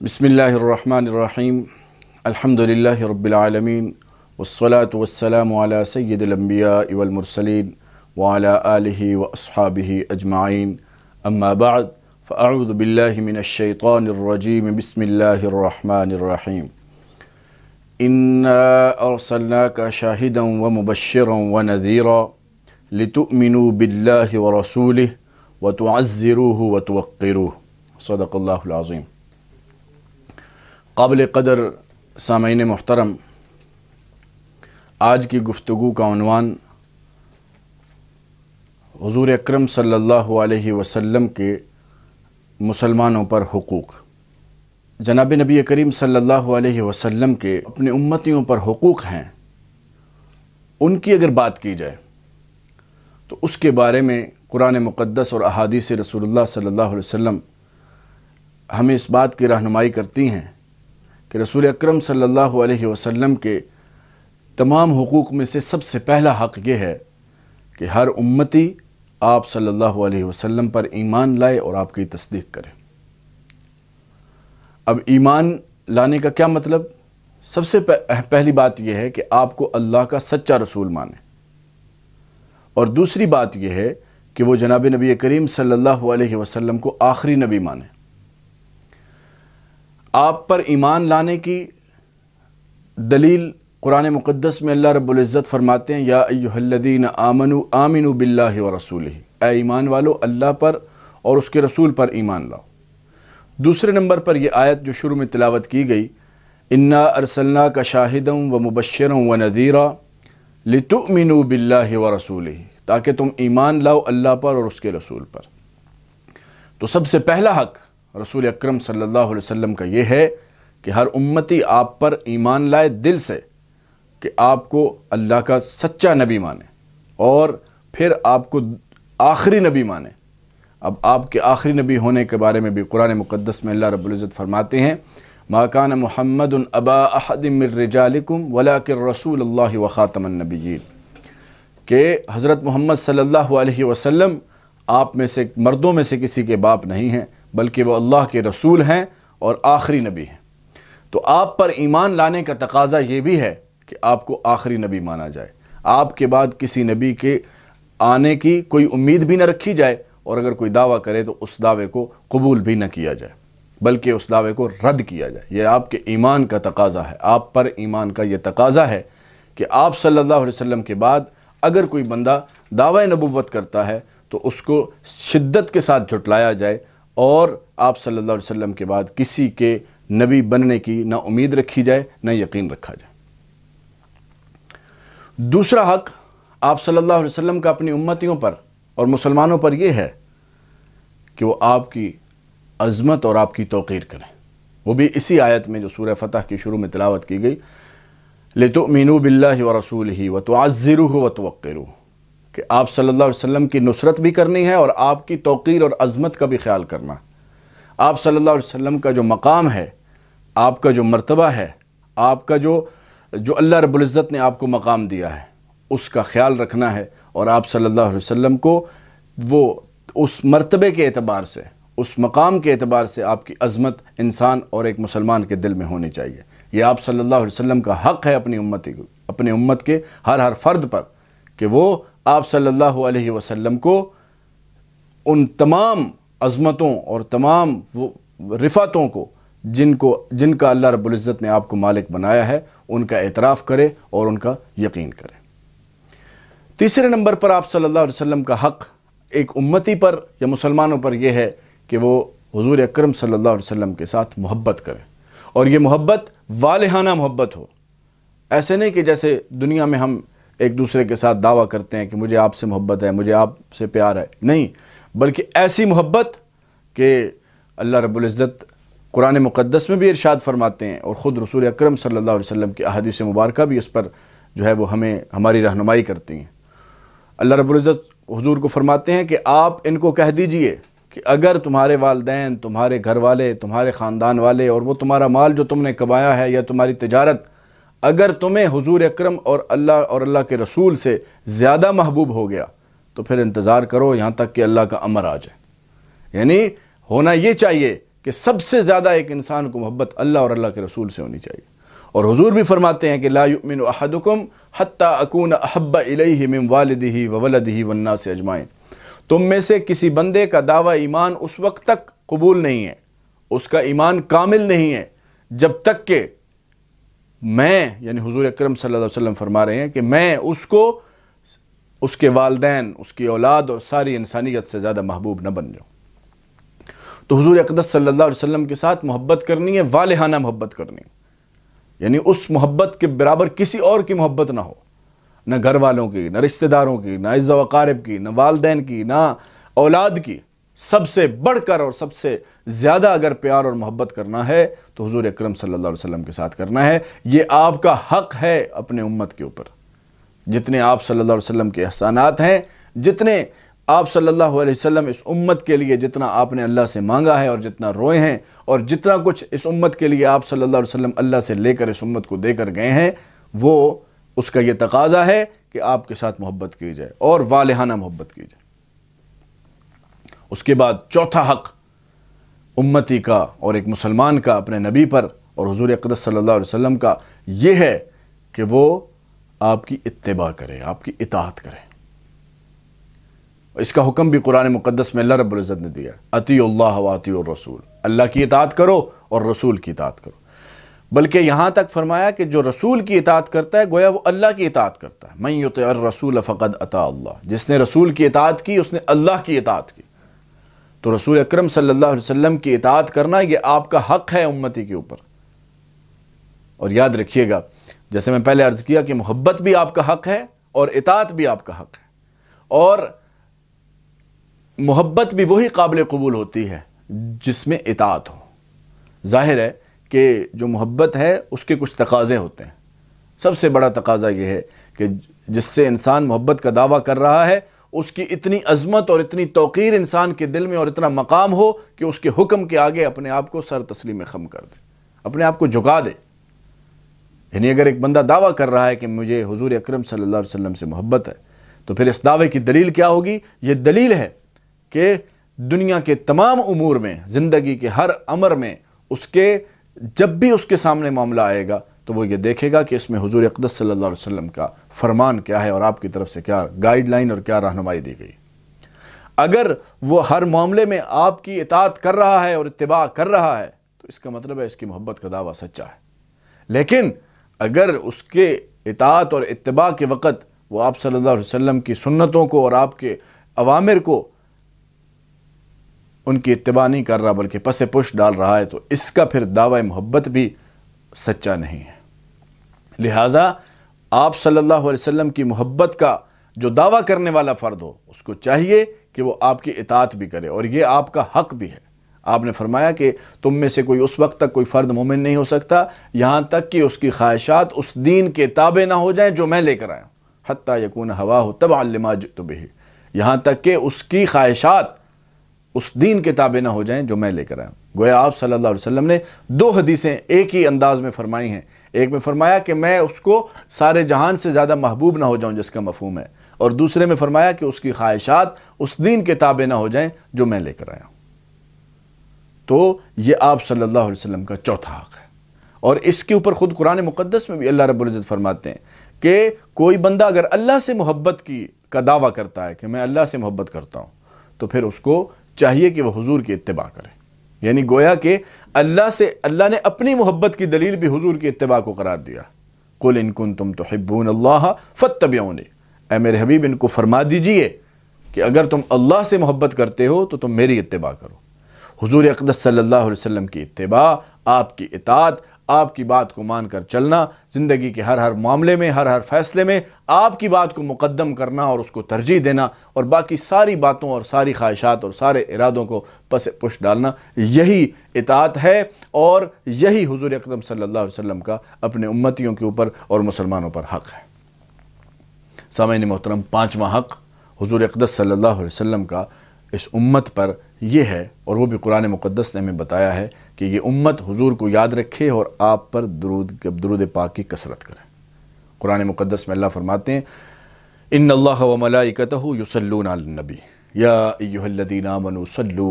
بسم الله الرحمن الرحيم الحمد لله رب العالمين والصلاة والسلام على سيد الأنبياء والمرسلين وعلى آله وأصحابه أجمعين أما بعد فأعوذ بالله من الشيطان الرجيم بسم الله الرحمن الرحيم إنا أرسلناك شاهدا ومبشرا ونذيرا لتؤمنوا بالله ورسوله وتعزروه وتوقروه صدق الله العظيم काबिल कदर सामीन मोहतरम आज की गुफ्तु का अनवान हजूर अक्रम सल्लल्लाहु वसम के मुसलमानों पर हकूक़ जनाब नबी करीम सल्ला वसम के अपने उम्मतियों पर हकूक़ हैं उनकी अगर बात की जाए तो उसके बारे में कुरान मुक़दस और अहादीस रसूल सल्ला वसम हमें इस बात की रहनुमाई करती हैं कि रसूल अक्रम सल्लल्लाहु अलैहि के तमाम हकूक़ में से सबसे पहला हक़ ये है कि हर उम्मती आप सल्लल्लाहु अलैहि वसल्लम पर ईमान लाए और आपकी तस्दीक करें अब ईमान लाने का क्या मतलब सबसे पह, पहली बात यह है कि आपको अल्लाह का सच्चा रसूल माने और दूसरी बात यह है कि वो जनाब नबी करीम सल्लल्लाहु अलैहि वसल्लम को आखिरी नबी माने आप पर ईमान लाने की दलील कुरान मुक़दस में अल्लाह रबुल्ज़त फ़रमाते हैं या अयोहल्लिन आमन आमिन बिल्ला व रसूल ए ईमान वालो अल्लाह पर और उसके रसूल पर ईमान लाओ दूसरे नंबर पर यह आयत जो शुरू में तिलावत की गई इन्ना अरसल्ला का शाहिदम व मुबशर व नज़ीरा लतुमिन बिल्ला व रसूल ताकि तुम ईमान लाओ अल्लाह पर और उसके रसूल पर तो सबसे पहला हक़ रसूल अक्रम सम का ये है कि हर उम्मती आप पर ईमान लाए दिल से कि आपको अल्लाह का सच्चा नबी माने और फिर आपको आखिरी नबी माने अब आपके आखिरी नबी होने के बारे में भी कुरान मुक़दस में अल्लाह रब्ज़त फ़रमाते हैं माकान मोहम्मद अबा वला के रसूल अल्लाह ख़ातमनबी के हज़रत मोहम्मद सल्ला वसम आप में से मर्दों में से किसी के बाप नहीं हैं बल्कि वह अल्लाह के रसूल हैं और आखिरी नबी हैं तो आप पर ईमान लाने का तकाजा ये भी है कि आपको आखिरी नबी माना जाए आपके बाद किसी नबी के आने की कोई उम्मीद भी ना रखी जाए और अगर कोई दावा करे तो उस दावे को कबूल भी ना किया जाए बल्कि उस दावे को रद्द किया जाए यह आपके ईमान का तकाजा है आप पर ईमान का यह तकाजा है कि आप सल्लल्लाहु अलैहि वसल्लम के बाद अगर कोई बंदा दावा नबूवत करता है तो उसको शिद्दत के साथ जुटलाया जाए और आप सल्लल्लाहु अलैहि वसल्लम के बाद किसी के नबी बनने की ना उम्मीद रखी जाए ना यकीन रखा जाए दूसरा हक आप सल्लल्लाहु अलैहि वसल्लम का अपनी उम्मतियों पर और मुसलमानों पर यह है कि वो आपकी अज़मत और आपकी तोक़ीर करें वो भी इसी आयत में जो सूर्य फ़तह की शुरू में तिलावत की गई ले तो मीनू बिल्ला व रसूल ही व तो आज़िर व तो कि आप सल्लल्लाहु अलैहि वसल्लम की नुसरत भी करनी है और आपकी तोक़ीर और अज़मत का भी ख्याल करना आप सल्लल्लाहु अलैहि वसल्लम का जो मकाम है आपका जो मर्तबा है आपका जो जो अल्लाह रब्ज़त ने आपको मकाम दिया है उसका ख्याल रखना है और आप सल्लल्लाहु अलैहि वसल्लम को वो उस मर्तबे के एतबार से उस मकाम के एतबार से आपकी अज़मत इंसान और एक मुसलमान के दिल में होनी चाहिए यह आप सल्लल्लाहु अलैहि वसल्लम का हक़ है अपनी उम्मत अपने उम्मत के हर हर फ़र्द पर कि वो आप सल्लल्लाहु अलैहि वसल्लम को उन तमाम अज़मतों और तमाम वो को जिनको जिनका अल्लाह रबुल्ज़त ने आपको मालिक बनाया है उनका एतराफ़ करे और उनका यकीन करें तीसरे नंबर पर आप सल्लल्लाहु अलैहि वसल्लम का हक़ एक उम्मती पर या मुसलमानों पर यह है कि वो हुजूर अकरम सल्लल्लाहु अलैहि वसल्लम के साथ मोहब्बत करें और ये मोहब्बत वालहाना मोहब्बत हो ऐसे नहीं कि जैसे दुनिया में हम एक दूसरे के साथ दावा करते हैं कि मुझे आपसे मोहब्बत है मुझे आपसे प्यार है नहीं बल्कि ऐसी मोहब्बत कि अल्लाह रब्ज़त कुरान मुक़दस में भी इरशाद फरमाते हैं और ख़ुद रसूल अक्रम सल्ला वसम की अहदीस मुबारक भी इस पर जो है वो हमें हमारी रहनुमाई करती हैं अल्लाह रब्ज़त हजूर को फरमाते हैं कि आप इनको कह दीजिए कि अगर तुम्हारे वालदेन तुम्हारे घर वाले तुम्हारे ख़ानदान वाले और वो तुम्हारा माल जो तुमने कमाया है या तुम्हारी तजारत अगर तुम्हें हुजूर अकरम और अल्लाह और अल्लाह के रसूल से ज़्यादा महबूब हो गया तो फिर इंतज़ार करो यहाँ तक कि अल्लाह का अमर आ जाए यानी होना ये चाहिए कि सबसे ज़्यादा एक इंसान को मोहब्बत अल्लाह और अल्लाह के रसूल से होनी चाहिए और हजूर भी फरमाते हैं कि लामिन अहदकुम हत्ता अकून अहब इलही मिम वालद ही वलद ही वन्ना से अजमाइन तुम में से किसी बंदे का दावा ईमान उस वक्त तक कबूल नहीं है उसका ईमान कामिल नहीं है जब तक के मैं यानी हुजूर अकरम सल्लल्लाहु अलैहि वसल्लम फरमा रहे हैं कि मैं उसको उसके वालदेन उसकी औलाद और सारी इंसानियत से ज़्यादा महबूब न बन जाऊँ तो हुजूर अकदस सल्लल्लाहु अलैहि वसल्लम के साथ मोहब्बत करनी है वालहाना मोहब्बत करनी यानी उस मोहब्बत के बराबर किसी और की मोहब्बत ना हो ना घर वालों की ना रिश्तेदारों की ना इज़्ज़ा वक़ारब की ना वालदेन की ना औलाद की सबसे बढ़कर और सबसे ज़्यादा अगर प्यार और मोहब्बत करना है तो हजूर अक्रम सल्लाम के साथ करना है ये आपका हक है अपने उम्मत के ऊपर जितने आप सल्लल्लाहु अलैहि वसल्लम के एहसानात हैं जितने आप सल्लल्लाहु अलैहि वसल्लम इस उम्मत के लिए जितना आपने अल्लाह से मांगा है और जितना रोए हैं और जितना कुछ इस उम्मत के लिए आप सल्लल्लाहु अलैहि वसल्लम अल्लाह से लेकर इस उम्मत को देकर गए हैं वो उसका ये तकाजा है कि आपके साथ मोहब्बत की जाए और वालहाना मोहब्बत की जाए उसके बाद चौथा हक उम्मती का और एक मुसलमान का अपने नबी पर और हजूर अकदस सल्ला वसम का ये है कि वो आपकी इतबा करे आपकी इतात करे इसका हुक्म भी कुरान मुकदस में अल्लाह रब्ज़त ने दिया अति अल्लाह और रसूल अल्लाह की इतात करो और रसूल की इतात करो बल्कि यहाँ तक फरमाया कि जो रसूल की इतात करता है गोया वो अल्लाह की इतात करता है मैं युत रसूल फ़क़द अता अल्लाह जिसने रसूल की इतात की उसने अल्लाह की इतात की तो रसूल अक्रम सल्लाम की इतात करना यह आपका हक है उम्मती के ऊपर और याद रखिएगा जैसे मैं पहले अर्ज़ किया कि मोहब्बत भी आपका हक है और इतात भी आपका हक है और मोहब्बत भी वही काबिल कबूल होती है जिसमें इतात हो जाहिर है कि जो मोहब्बत है उसके कुछ तकाज़े होते हैं सबसे बड़ा तकाज़ा यह है कि जिससे इंसान मोहब्बत का दावा कर रहा है उसकी इतनी अजमत और इतनी तोकीर इंसान के दिल में और इतना मकाम हो कि उसके हुक्म के आगे अपने आप को सर तस्लीम खम कर दे अपने आप को झुका दे यानी अगर एक बंदा दावा कर रहा है कि मुझे हजूर अक्रम सल्ला वसम से मोहब्बत है तो फिर इस दावे की दलील क्या होगी ये दलील है कि दुनिया के तमाम उमूर में ज़िंदगी के हर अमर में उसके जब भी उसके सामने मामला आएगा तो वो ये देखेगा कि इसमें हजूर अकदस सल्ला वसम का फरमान क्या है और आपकी तरफ से क्या गाइडलाइन और क्या रहनुमाई दी गई अगर वो हर मामले में आपकी इतात कर रहा है और इतबा कर रहा है तो इसका मतलब है इसकी मोहब्बत का दावा सच्चा है लेकिन अगर उसके इतात और इतबा के वक़्त वह आप सल्ला वसम की सुन्नतों को और आपके अवामिर को उनकी इतबा नहीं कर रहा बल्कि पसे पुश डाल रहा है तो इसका फिर दावा मोहब्बत भी सच्चा नहीं है लिहाजा आप सल्लल्लाहु वसम की मोहब्बत का जो दावा करने वाला फ़र्द हो उसको चाहिए कि वो आपकी इतात भी करे और ये आपका हक भी है आपने फरमाया कि तुम में से कोई उस वक्त तक कोई फ़र्द मोमिन नहीं हो सकता यहाँ तक कि उसकी ख्वाहिशात उस दीन के ताबे ना हो जाएं जो मैं लेकर आया हती यकून हवा हो तब आलमा जुतबी यहाँ तक कि उसकी ख्वाहिशात उस दीन के ताबे ना हो जाएं जो मैं लेकर आया गोया आप सल्ला अलैहि ने दो हदीसें एक ही अंदाज में फरमाई हैं एक में फरमाया कि मैं उसको सारे जहान से ज़्यादा महबूब ना हो जाऊं जिसका मफहम है और दूसरे में फरमाया कि उसकी ख्वाहिशात उस दिन के ताबे ना हो जाए जो मैं लेकर आया हूं तो ये आप सल्ला अलैहि का चौथा हक है और इसके ऊपर ख़ुद कुरान मुक़दस में भी अल्लाह रबुल्ज़त फरमाते हैं कि कोई बंदा अगर अल्लाह से मोहब्बत की का दावा करता है कि मैं अल्लाह से मोहब्बत करता हूँ तो फिर उसको चाहिए कि वह हजूर की इतबा करें यानी गोया के अल्लाह से अल्लाह ने अपनी मोहब्बत की दलील भी हुजूर की इतबा को करार दिया कुल इनकुन तुम तो हिब्बून अल्लाह फत ए मेरे हबीब इनको फरमा दीजिए कि अगर तुम अल्लाह से मोहब्बत करते हो तो तुम मेरी इतबा करो हुजूर अकदस सल्लल्लाहु अलैहि वसल्लम की इतबा आपकी इतात आपकी बात को मानकर चलना ज़िंदगी के हर हर मामले में हर हर फैसले में आपकी बात को मुकदम करना और उसको तरजीह देना और बाकी सारी बातों और सारी ख्वाहिशात और सारे इरादों को पस पुश डालना यही इतात है और यही हजूर अकदम सल्ला वसम का अपने उम्मतियों के ऊपर और मुसलमानों पर हक़ है ने मोहतरम पाँचवा हक़ हजूर अकदस सल्ला वसम का इस उम्मत पर यह है और वो भी कुरान मुक़दस ने हमें बताया है कि ये उम्मत हुजूर को याद रखे और आप पर दरूद दरूद पाक की कसरत करें कुरान मुक़दस में अल्लाह फरमाते हैं इन अल्लाह वमलाइकत नबी यादीना मनसल्लु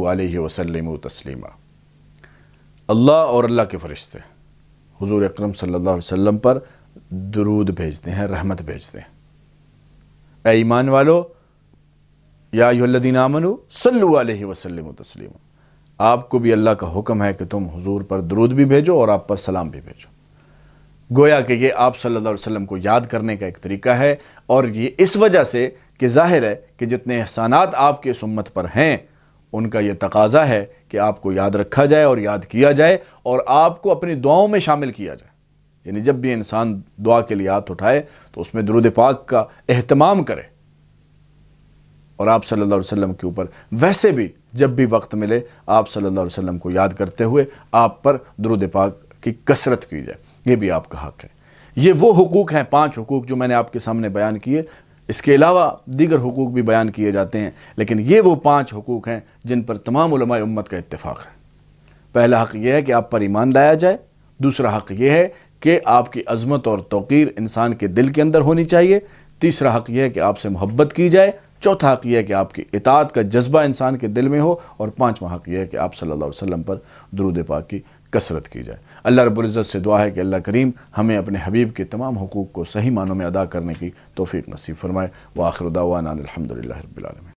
वसलम तस्लिमा अल्लाह और अल्लाह के फ़रिश्ते हुजूर अकरम सल्लल्लाहु अलैहि वसल्लम पर दरूद भेजते हैं रहमत भेजते हैं ए ईमान वालो या युल्लदीन आमनो सल्लु अलैहि तस्लिमा आपको भी अल्लाह का हुक्म है कि तुम हुजूर पर दरूद भी भेजो और आप पर सलाम भी भेजो गोया कि ये आप सल्लल्लाहु अलैहि वसल्लम को याद करने का एक तरीका है और ये इस वजह से कि जाहिर है कि जितने एहसानात आपके इस उम्मत पर हैं उनका ये तकाजा है कि आपको याद रखा जाए और याद किया जाए और आपको अपनी दुआओं में शामिल किया जाए यानी जब भी इंसान दुआ के लिए हाथ उठाए तो उसमें दरुद पाक का अहतमाम करे और आप सल्लल्लाहु अलैहि वसल्लम के ऊपर वैसे भी जब भी वक्त मिले आप सल्लल्लाहु अलैहि वसल्लम को याद करते हुए आप पर दरुद पाक की कसरत की जाए ये भी आपका हक है ये वो हकूक़ हैं पाँच हकूक़ जो मैंने आपके सामने बयान किए इसके अलावा दीगर हकूक़ भी बयान किए जाते हैं लेकिन ये वो पाँच हकूक़ हैं जिन पर तमाम उम्मत का इतफ़ाक़ है पहला हक़ यह है कि आप पर ईमान लाया जाए दूसरा हक़ ये है कि आपकी अज़मत और तोक़ीर इंसान के दिल के अंदर होनी चाहिए तीसरा हक़ यह है कि आपसे मोहब्बत की जाए चौथा हक यह है कि आपकी इतात का जज्बा इंसान के दिल में हो और पाँचवा हक यह है कि आप सल्लल्लाहु अलैहि वसल्लम पर दरूद पाक की कसरत की जाए अल्लाह रबुल्ज़त से दुआ है कि अल्लाह करीम हमें अपने हबीब के तमाम हकूक़ को सही मानों में अदा करने की तोफ़ी नसीब फरमाए व आखिर दावाना अलहमदिल्ला